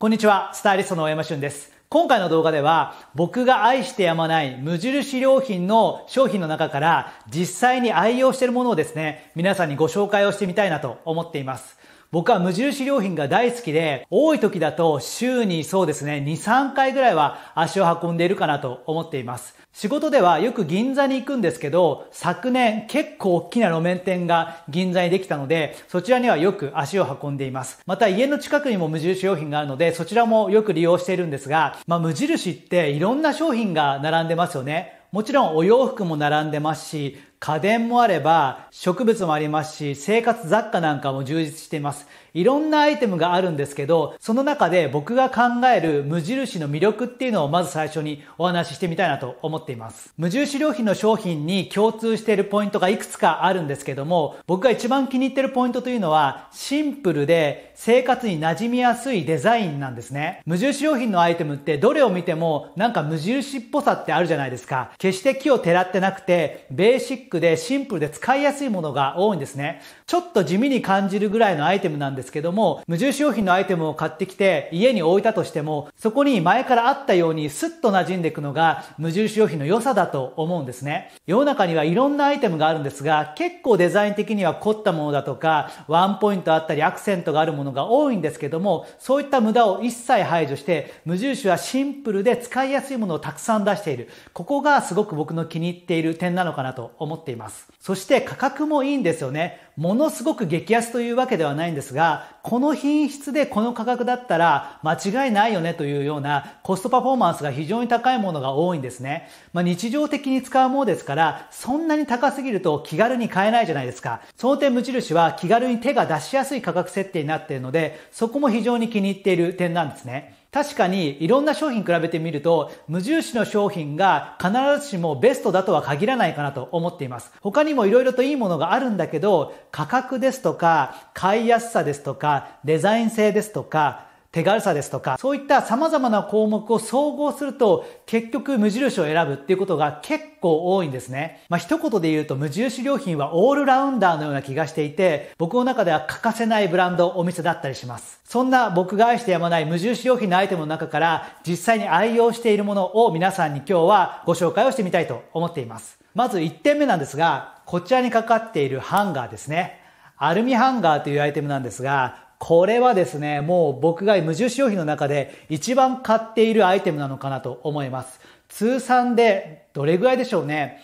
こんにちは、スタイリストの大山俊です。今回の動画では僕が愛してやまない無印良品の商品の中から実際に愛用しているものをですね、皆さんにご紹介をしてみたいなと思っています。僕は無印良品が大好きで、多い時だと週にそうですね、2、3回ぐらいは足を運んでいるかなと思っています。仕事ではよく銀座に行くんですけど、昨年結構大きな路面店が銀座にできたので、そちらにはよく足を運んでいます。また家の近くにも無印良品があるので、そちらもよく利用しているんですが、まあ無印っていろんな商品が並んでますよね。もちろんお洋服も並んでますし、家電もあれば、植物もありますし、生活雑貨なんかも充実しています。いろんなアイテムがあるんですけど、その中で僕が考える無印の魅力っていうのをまず最初にお話ししてみたいなと思っています。無印良品の商品に共通しているポイントがいくつかあるんですけども、僕が一番気に入ってるポイントというのは、シンプルで生活に馴染みやすいデザインなんですね。無印良品のアイテムってどれを見てもなんか無印っぽさってあるじゃないですか。決して木を照らってなくて、ベーシックでシンプルで使いやすいものが多いんですね。ちょっと地味に感じるぐらいのアイテムなんですけども、無印良品のアイテムを買ってきて家に置いたとしても、そこに前からあったようにスッと馴染んでいくのが無印良品の良さだと思うんですね。世の中にはいろんなアイテムがあるんですが、結構デザイン的には凝ったものだとか、ワンポイントあったりアクセントがあるものが多いんですけども、そういった無駄を一切排除して、無印はシンプルで使いやすいものをたくさん出している。ここがすごく僕の気に入っている点なのかなと思っています。そして価格もいいんですよね。物ものすごく激安というわけではないんですが、この品質でこの価格だったら間違いないよねというようなコストパフォーマンスが非常に高いものが多いんですね。まあ、日常的に使うものですから、そんなに高すぎると気軽に買えないじゃないですか。その点無印は気軽に手が出しやすい価格設定になっているので、そこも非常に気に入っている点なんですね。確かにいろんな商品比べてみると、無印の商品が必ずしもベストだとは限らないかなと思っています。他にもいろいろといいものがあるんだけど、価格ですとか、買いやすさですとか、デザイン性ですとか、手軽さですとか、そういった様々な項目を総合すると、結局無印を選ぶっていうことが結構多いんですね。まあ、一言で言うと無印良品はオールラウンダーのような気がしていて、僕の中では欠かせないブランド、お店だったりします。そんな僕が愛してやまない無印良品のアイテムの中から、実際に愛用しているものを皆さんに今日はご紹介をしてみたいと思っています。まず1点目なんですが、こちらにかかっているハンガーですね。アルミハンガーというアイテムなんですが、これはですね、もう僕が無印良品の中で一番買っているアイテムなのかなと思います。通算でどれぐらいでしょうね。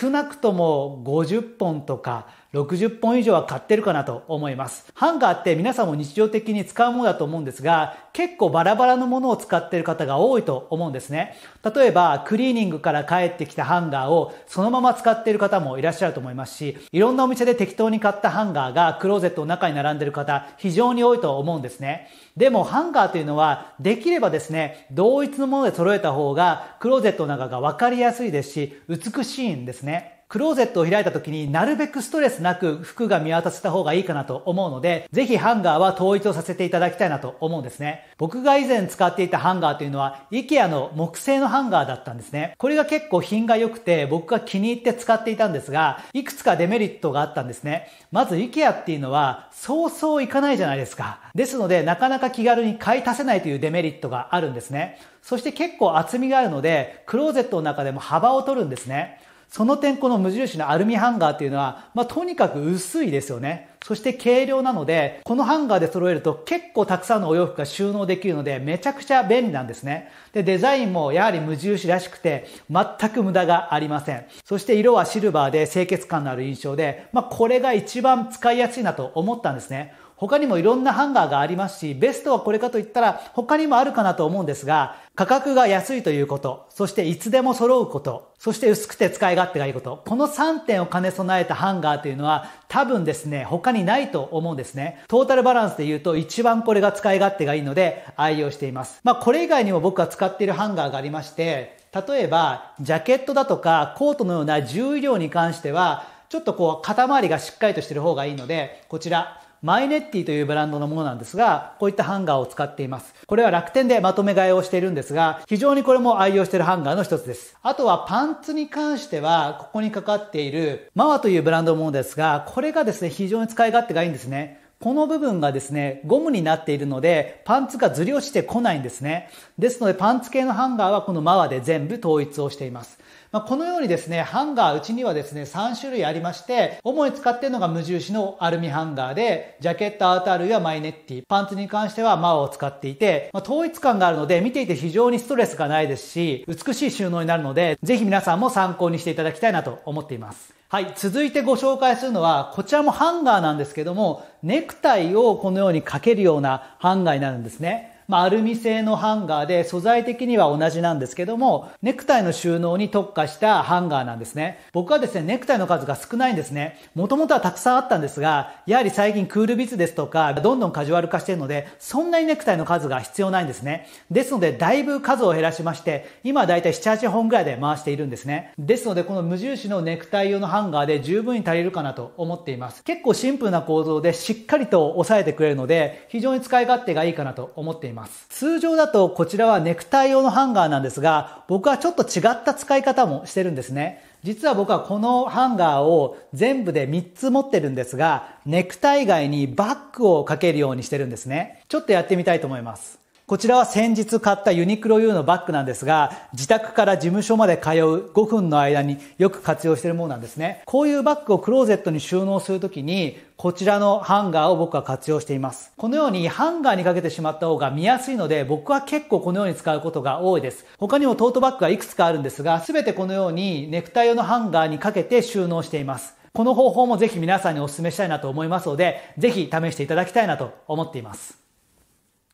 少なくとも50本とか、60本以上は買ってるかなと思います。ハンガーって皆さんも日常的に使うものだと思うんですが、結構バラバラのものを使ってる方が多いと思うんですね。例えば、クリーニングから帰ってきたハンガーをそのまま使ってる方もいらっしゃると思いますし、いろんなお店で適当に買ったハンガーがクローゼットの中に並んでる方、非常に多いと思うんですね。でも、ハンガーというのは、できればですね、同一のもので揃えた方が、クローゼットの中がわかりやすいですし、美しいんですね。クローゼットを開いた時になるべくストレスなく服が見渡せた方がいいかなと思うので、ぜひハンガーは統一をさせていただきたいなと思うんですね。僕が以前使っていたハンガーというのは、IKEA の木製のハンガーだったんですね。これが結構品が良くて僕が気に入って使っていたんですが、いくつかデメリットがあったんですね。まず IKEA っていうのは、そうそういかないじゃないですか。ですので、なかなか気軽に買い足せないというデメリットがあるんですね。そして結構厚みがあるので、クローゼットの中でも幅を取るんですね。その点この無印のアルミハンガーっていうのは、まあ、とにかく薄いですよね。そして軽量なので、このハンガーで揃えると結構たくさんのお洋服が収納できるので、めちゃくちゃ便利なんですね。で、デザインもやはり無印らしくて、全く無駄がありません。そして色はシルバーで清潔感のある印象で、まあ、これが一番使いやすいなと思ったんですね。他にもいろんなハンガーがありますし、ベストはこれかといったら他にもあるかなと思うんですが、価格が安いということ、そしていつでも揃うこと、そして薄くて使い勝手がいいこと、この3点を兼ね備えたハンガーというのは多分ですね、他にないと思うんですね。トータルバランスで言うと一番これが使い勝手がいいので愛用しています。まあこれ以外にも僕が使っているハンガーがありまして、例えばジャケットだとかコートのような重量に関しては、ちょっとこう肩周りがしっかりとしてる方がいいので、こちら、マイネッティというブランドのものなんですが、こういったハンガーを使っています。これは楽天でまとめ買いをしているんですが、非常にこれも愛用しているハンガーの一つです。あとはパンツに関しては、ここにかかっているマワというブランドのものですが、これがですね、非常に使い勝手がいいんですね。この部分がですね、ゴムになっているので、パンツがずり落ちてこないんですね。ですので、パンツ系のハンガーはこのマワで全部統一をしています。まあ、このようにですね、ハンガーうちにはですね、3種類ありまして、主に使っているのが無印のアルミハンガーで、ジャケット、アウター類はマイネッティ、パンツに関してはマオを使っていて、まあ、統一感があるので、見ていて非常にストレスがないですし、美しい収納になるので、ぜひ皆さんも参考にしていただきたいなと思っています。はい、続いてご紹介するのは、こちらもハンガーなんですけども、ネクタイをこのようにかけるようなハンガーになるんですね。まあ、アルミ製のハンガーで素材的には同じなんですけども、ネクタイの収納に特化したハンガーなんですね。僕はですね、ネクタイの数が少ないんですね。もともとはたくさんあったんですが、やはり最近クールビズですとか、どんどんカジュアル化してるので、そんなにネクタイの数が必要ないんですね。ですので、だいぶ数を減らしまして、今だいたい7、8本ぐらいで回しているんですね。ですので、この無印のネクタイ用のハンガーで十分に足りるかなと思っています。結構シンプルな構造でしっかりと押さえてくれるので、非常に使い勝手がいいかなと思っています。ます。通常だとこちらはネクタイ用のハンガーなんですが、僕はちょっと違った使い方もしてるんですね。実は僕はこのハンガーを全部で3つ持ってるんですが、ネクタイ外にバッグをかけるようにしてるんですね。ちょっとやってみたいと思います。こちらは先日買ったユニクロ U のバッグなんですが、自宅から事務所まで通う5分の間によく活用しているものなんですね。こういうバッグをクローゼットに収納するときに、こちらのハンガーを僕は活用しています。このようにハンガーにかけてしまった方が見やすいので、僕は結構このように使うことが多いです。他にもトートバッグがいくつかあるんですが、すべてこのようにネクタイ用のハンガーにかけて収納しています。この方法もぜひ皆さんにお勧めしたいなと思いますので、ぜひ試していただきたいなと思っています。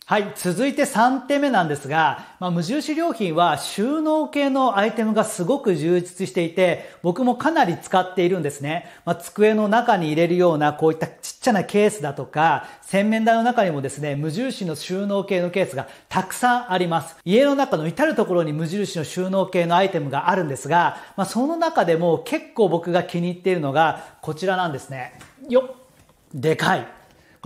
はい、続いて3点目なんですが、まあ、無印良品は収納系のアイテムがすごく充実していて、僕もかなり使っているんですね。まあ、机の中に入れるようなこういったちっちゃなケースだとか、洗面台の中にもですね、無印の収納系のケースがたくさんあります。家の中の至るところに無印の収納系のアイテムがあるんですが、まあ、その中でも結構僕が気に入っているのがこちらなんですね。よっでかい。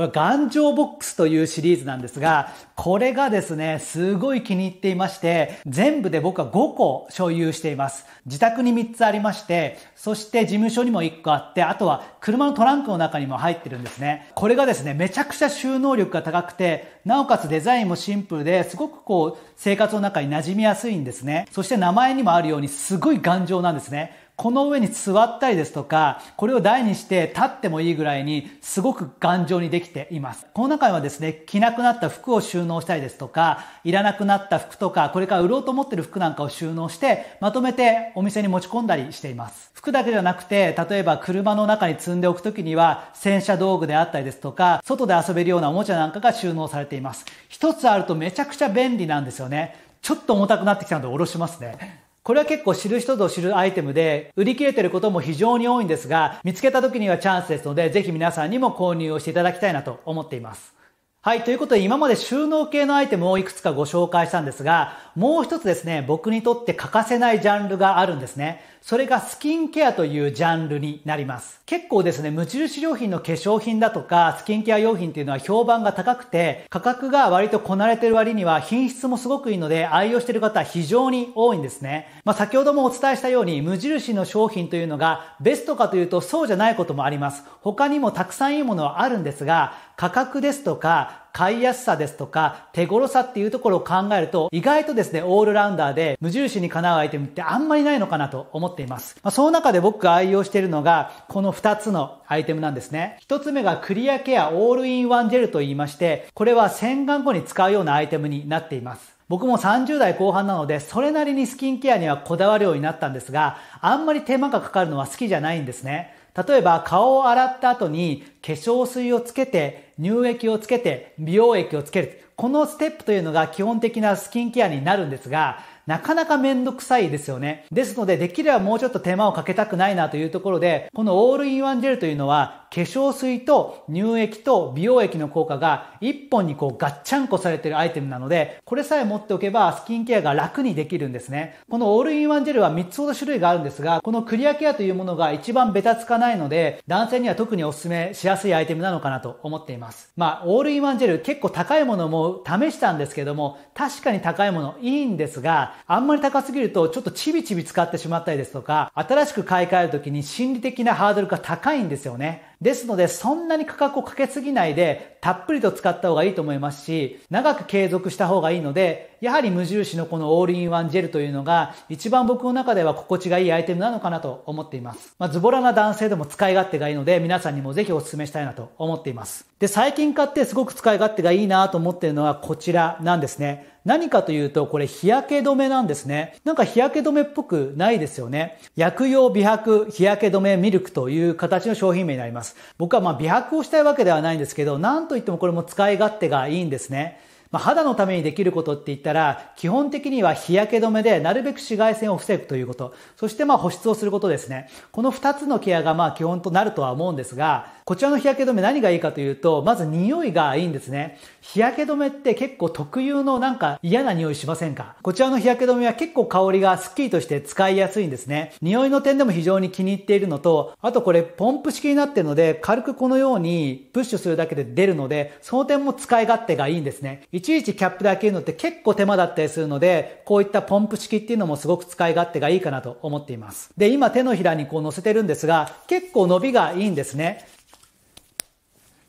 これ、頑丈ボックスというシリーズなんですが、これがですね、すごい気に入っていまして、全部で僕は5個所有しています。自宅に3つありまして、そして事務所にも1個あって、あとは車のトランクの中にも入ってるんですね。これがですね、めちゃくちゃ収納力が高くて、なおかつデザインもシンプルで、すごくこう、生活の中に馴染みやすいんですね。そして名前にもあるように、すごい頑丈なんですね。この上に座ったりですとか、これを台にして立ってもいいぐらいにすごく頑丈にできています。この中にはですね、着なくなった服を収納したりですとか、いらなくなった服とか、これから売ろうと思ってる服なんかを収納して、まとめてお店に持ち込んだりしています。服だけじゃなくて、例えば車の中に積んでおくときには、洗車道具であったりですとか、外で遊べるようなおもちゃなんかが収納されています。一つあるとめちゃくちゃ便利なんですよね。ちょっと重たくなってきたので下ろしますね。これは結構知る人ぞ知るアイテムで、売り切れてることも非常に多いんですが、見つけた時にはチャンスですので、ぜひ皆さんにも購入をしていただきたいなと思っています。はい。ということで、今まで収納系のアイテムをいくつかご紹介したんですが、もう一つですね、僕にとって欠かせないジャンルがあるんですね。それがスキンケアというジャンルになります。結構ですね、無印良品の化粧品だとか、スキンケア用品っていうのは評判が高くて、価格が割とこなれてる割には品質もすごくいいので、愛用してる方は非常に多いんですね。まあ、先ほどもお伝えしたように、無印の商品というのがベストかというとそうじゃないこともあります。他にもたくさんいいものはあるんですが、価格ですとか、買いやすさですとか、手頃さっていうところを考えると、意外とですね、オールラウンダーで無印にかなうアイテムってあんまりないのかなと思っています。まあ、その中で僕が愛用しているのが、この2つのアイテムなんですね。1つ目がクリアケアオールインワンジェルと言いまして、これは洗顔後に使うようなアイテムになっています。僕も30代後半なので、それなりにスキンケアにはこだわるようになったんですが、あんまり手間がかかるのは好きじゃないんですね。例えば顔を洗った後に化粧水をつけて乳液をつけて美容液をつける。このステップというのが基本的なスキンケアになるんですが、なかなかめんどくさいですよね。ですので、できればもうちょっと手間をかけたくないなというところで、このオールインワンジェルというのは化粧水と乳液と美容液の効果が1本にこうガッチャンコされてるアイテムなので、これさえ持っておけばスキンケアが楽にできるんですね。このオールインワンジェルは3つほど種類があるんですが、このクリアケアというものが一番ベタつかないので、男性には特にお勧めしやすいアイテムなのかなと思っています。まあ、オールインワンジェル結構高いものも試したんですけども、確かに高いものいいんですが、あんまり高すぎるとちょっとチビチビ使ってしまったりですとか、新しく買い替える時に心理的なハードルが高いんですよね。ですので、そんなに価格をかけすぎないで、たっぷりと使った方がいいと思いますし、長く継続した方がいいので、やはり無印のこのオールインワンジェルというのが、一番僕の中では心地がいいアイテムなのかなと思っています。まあ、ズボラな男性でも使い勝手がいいので、皆さんにもぜひお勧めしたいなと思っています。で、最近買ってすごく使い勝手がいいなと思っているのはこちらなんですね。何かというと、これ日焼け止めなんですね。なんか日焼け止めっぽくないですよね。薬用美白日焼け止めミルクという形の商品名になります。僕はまあ美白をしたいわけではないんですけど、なんといってもこれも使い勝手がいいんですね。まあ、肌のためにできることって言ったら、基本的には日焼け止めでなるべく紫外線を防ぐということ、そしてまあ保湿をすることですね。この2つのケアがまあ基本となるとは思うんですが、こちらの日焼け止め何がいいかというと、まず匂いがいいんですね。日焼け止めって結構特有のなんか嫌な匂いしませんかこちらの日焼け止めは結構香りがスッキリとして使いやすいんですね。匂いの点でも非常に気に入っているのと、あとこれポンプ式になっているので、軽くこのようにプッシュするだけで出るので、その点も使い勝手がいいんですね。いちいちキャップで開けるのって結構手間だったりするので、こういったポンプ式っていうのもすごく使い勝手がいいかなと思っています。で、今手のひらにこう乗せてるんですが、結構伸びがいいんですね。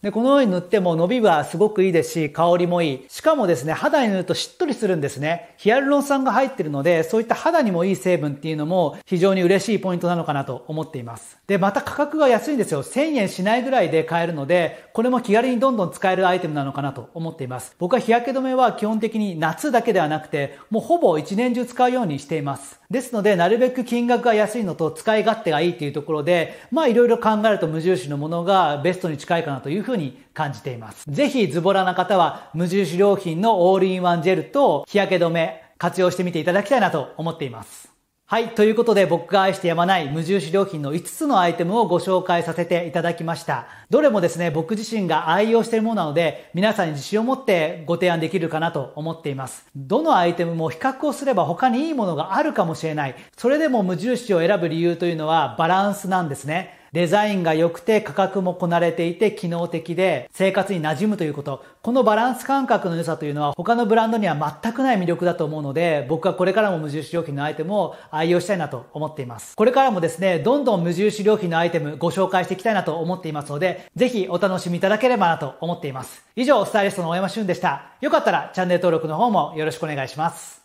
で、このように塗っても伸びはすごくいいですし、香りもいい。しかもですね、肌に塗るとしっとりするんですね。ヒアルロン酸が入ってるので、そういった肌にもいい成分っていうのも非常に嬉しいポイントなのかなと思っています。で、また価格が安いんですよ。1000円しないぐらいで買えるので、これも気軽にどんどん使えるアイテムなのかなと思っています。僕は日焼け止めは基本的に夏だけではなくて、もうほぼ一年中使うようにしています。ですので、なるべく金額が安いのと使い勝手がいいというところで、まあいろいろ考えると無印のものがベストに近いかなというふうに感じています。ぜひズボラな方は無印良品のオールインワンジェルと日焼け止め活用してみていただきたいなと思っています。はい。ということで僕が愛してやまない無印良品の5つのアイテムをご紹介させていただきました。どれもですね、僕自身が愛用しているものなので、皆さんに自信を持ってご提案できるかなと思っています。どのアイテムも比較をすれば他にいいものがあるかもしれない。それでも無印を選ぶ理由というのはバランスなんですね。デザインが良くて価格もこなれていて機能的で生活に馴染むということ。このバランス感覚の良さというのは他のブランドには全くない魅力だと思うので、僕はこれからも無印良品のアイテムを愛用したいなと思っています。これからもですね、どんどん無印良品のアイテムご紹介していきたいなと思っていますので、ぜひお楽しみいただければなと思っています。以上、スタイリストの大山俊でした。よかったらチャンネル登録の方もよろしくお願いします。